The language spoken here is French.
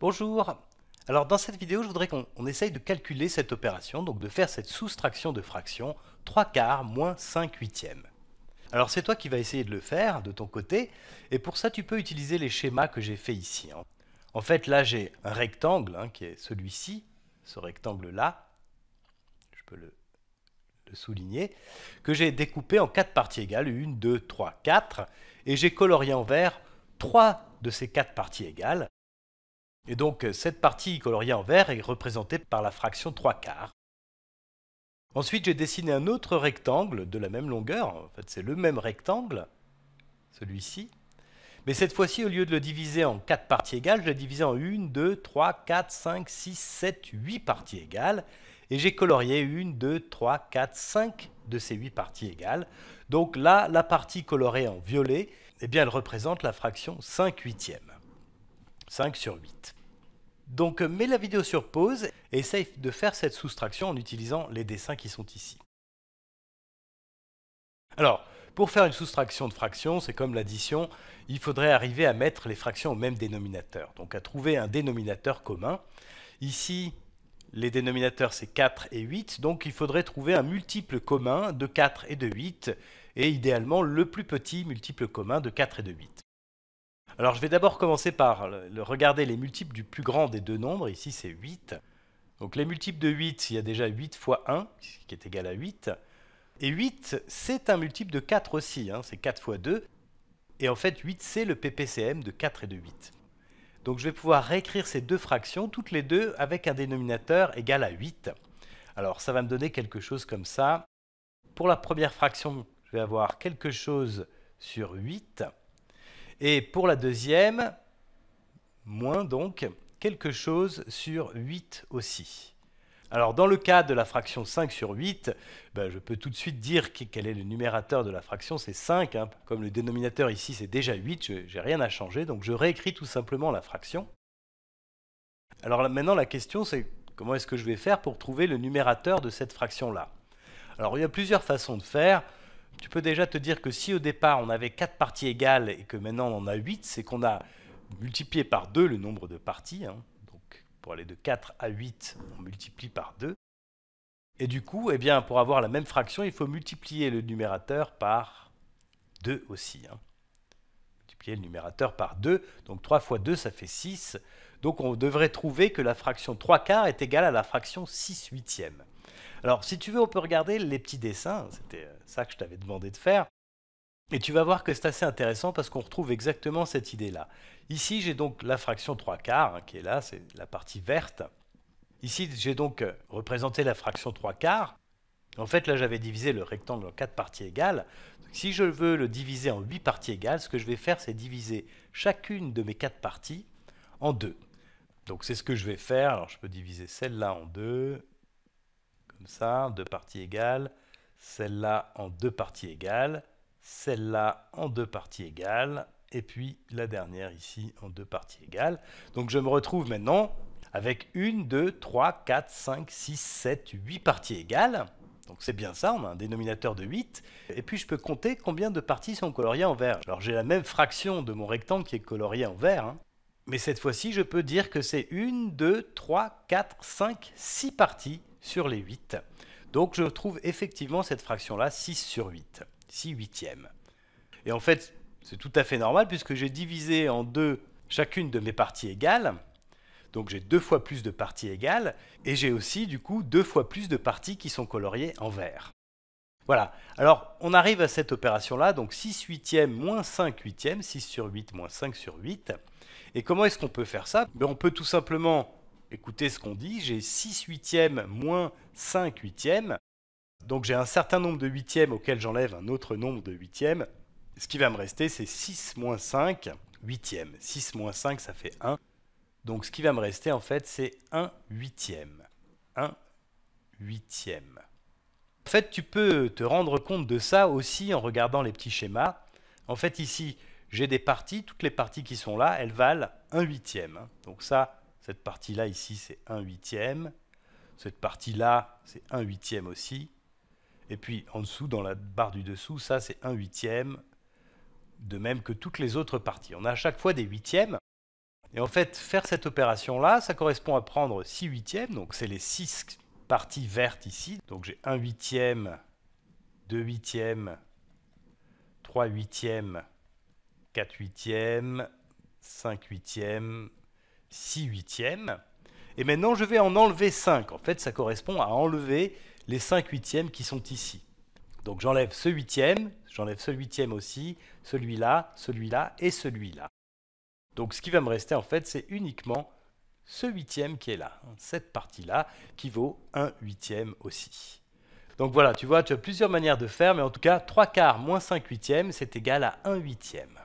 Bonjour Alors dans cette vidéo, je voudrais qu'on essaye de calculer cette opération, donc de faire cette soustraction de fractions 3 quarts moins 5 huitièmes. Alors c'est toi qui vas essayer de le faire de ton côté, et pour ça tu peux utiliser les schémas que j'ai fait ici. Hein. En fait là j'ai un rectangle hein, qui est celui-ci, ce rectangle là, je peux le, souligner, que j'ai découpé en quatre parties égales, 1, 2, 3, 4, et j'ai colorié en vert 3 de ces quatre parties égales. Et donc euh, cette partie coloriée en vert est représentée par la fraction 3 quarts. Ensuite, j'ai dessiné un autre rectangle de la même longueur, en fait c'est le même rectangle, celui-ci, mais cette fois-ci, au lieu de le diviser en 4 parties égales, je l'ai divisé en 1, 2, 3, 4, 5, 6, 7, 8 parties égales, et j'ai colorié 1, 2, 3, 4, 5 de ces 8 parties égales. Donc là, la partie colorée en violet, eh elle représente la fraction 5 huitièmes, 5 sur 8. Donc euh, mets la vidéo sur pause et essaye de faire cette soustraction en utilisant les dessins qui sont ici. Alors, pour faire une soustraction de fractions, c'est comme l'addition, il faudrait arriver à mettre les fractions au même dénominateur, donc à trouver un dénominateur commun. Ici, les dénominateurs c'est 4 et 8, donc il faudrait trouver un multiple commun de 4 et de 8, et idéalement le plus petit multiple commun de 4 et de 8. Alors je vais d'abord commencer par regarder les multiples du plus grand des deux nombres, ici c'est 8. Donc les multiples de 8, il y a déjà 8 fois 1, qui est égal à 8. Et 8, c'est un multiple de 4 aussi, hein, c'est 4 fois 2. Et en fait 8, c'est le PPCM de 4 et de 8. Donc je vais pouvoir réécrire ces deux fractions, toutes les deux, avec un dénominateur égal à 8. Alors ça va me donner quelque chose comme ça. Pour la première fraction, je vais avoir quelque chose sur 8. Et pour la deuxième, moins donc, quelque chose sur 8 aussi. Alors dans le cas de la fraction 5 sur 8, ben, je peux tout de suite dire quel est le numérateur de la fraction, c'est 5. Hein. Comme le dénominateur ici c'est déjà 8, je n'ai rien à changer, donc je réécris tout simplement la fraction. Alors maintenant la question c'est comment est-ce que je vais faire pour trouver le numérateur de cette fraction-là Alors il y a plusieurs façons de faire tu peux déjà te dire que si au départ on avait 4 parties égales et que maintenant on en a 8, c'est qu'on a multiplié par 2 le nombre de parties. Hein. Donc pour aller de 4 à 8, on multiplie par 2. Et du coup, eh bien, pour avoir la même fraction, il faut multiplier le numérateur par 2 aussi. Hein. Multiplier le numérateur par 2. Donc 3 fois 2, ça fait 6. Donc on devrait trouver que la fraction 3 quarts est égale à la fraction 6 huitièmes. Alors, si tu veux, on peut regarder les petits dessins. C'était euh, ça que je t'avais demandé de faire. Et tu vas voir que c'est assez intéressant parce qu'on retrouve exactement cette idée-là. Ici, j'ai donc la fraction 3 quarts hein, qui est là, c'est la partie verte. Ici, j'ai donc euh, représenté la fraction 3 quarts. En fait, là, j'avais divisé le rectangle en 4 parties égales. si je veux le diviser en 8 parties égales, ce que je vais faire, c'est diviser chacune de mes 4 parties en 2. Donc, c'est ce que je vais faire. Alors, je peux diviser celle-là en 2, comme ça, deux parties égales, celle-là en deux parties égales, celle-là en deux parties égales, et puis la dernière ici en deux parties égales. Donc je me retrouve maintenant avec une, deux, 3, 4, 5, 6, 7, huit parties égales. Donc c'est bien ça, on a un dénominateur de 8. Et puis je peux compter combien de parties sont coloriées en vert. Alors j'ai la même fraction de mon rectangle qui est colorié en vert. Hein. Mais cette fois-ci, je peux dire que c'est une, deux, 3, quatre, 5, six parties sur les 8. Donc je trouve effectivement cette fraction-là 6 sur 8, 6 huitièmes. Et en fait, c'est tout à fait normal puisque j'ai divisé en deux chacune de mes parties égales. Donc j'ai deux fois plus de parties égales et j'ai aussi du coup deux fois plus de parties qui sont coloriées en vert. Voilà, alors on arrive à cette opération-là, donc 6 huitièmes moins 5 huitièmes, 6 sur 8 moins 5 sur 8. Et comment est-ce qu'on peut faire ça ben, On peut tout simplement écoutez ce qu'on dit, j'ai 6 huitièmes moins 5 huitièmes, donc j'ai un certain nombre de huitièmes auquel j'enlève un autre nombre de huitièmes, ce qui va me rester c'est 6 moins 5 huitièmes. 6 moins 5 ça fait 1, donc ce qui va me rester en fait c'est 1 huitième. 1 huitième. En fait, tu peux te rendre compte de ça aussi en regardant les petits schémas. En fait, ici, j'ai des parties, toutes les parties qui sont là, elles valent 1 huitième. Donc ça, cette partie-là ici, c'est 1 huitième. Cette partie-là, c'est 1 huitième aussi. Et puis en dessous, dans la barre du dessous, ça c'est 1 huitième. De même que toutes les autres parties. On a à chaque fois des huitièmes. Et en fait, faire cette opération-là, ça correspond à prendre 6 huitièmes. Donc c'est les 6 parties vertes ici. Donc j'ai 1 huitième, 2 huitièmes, 3 huitièmes, 4 huitièmes, 5 huitièmes, 6 huitièmes. Et maintenant, je vais en enlever 5. En fait, ça correspond à enlever les 5 huitièmes qui sont ici. Donc j'enlève ce huitième, j'enlève ce huitième aussi, celui-là, celui-là et celui-là. Donc ce qui va me rester en fait, c'est uniquement ce huitième qui est là, hein, cette partie-là, qui vaut 1 huitième aussi. Donc voilà, tu vois, tu as plusieurs manières de faire, mais en tout cas, 3 quarts moins 5 huitièmes, c'est égal à 1 huitième.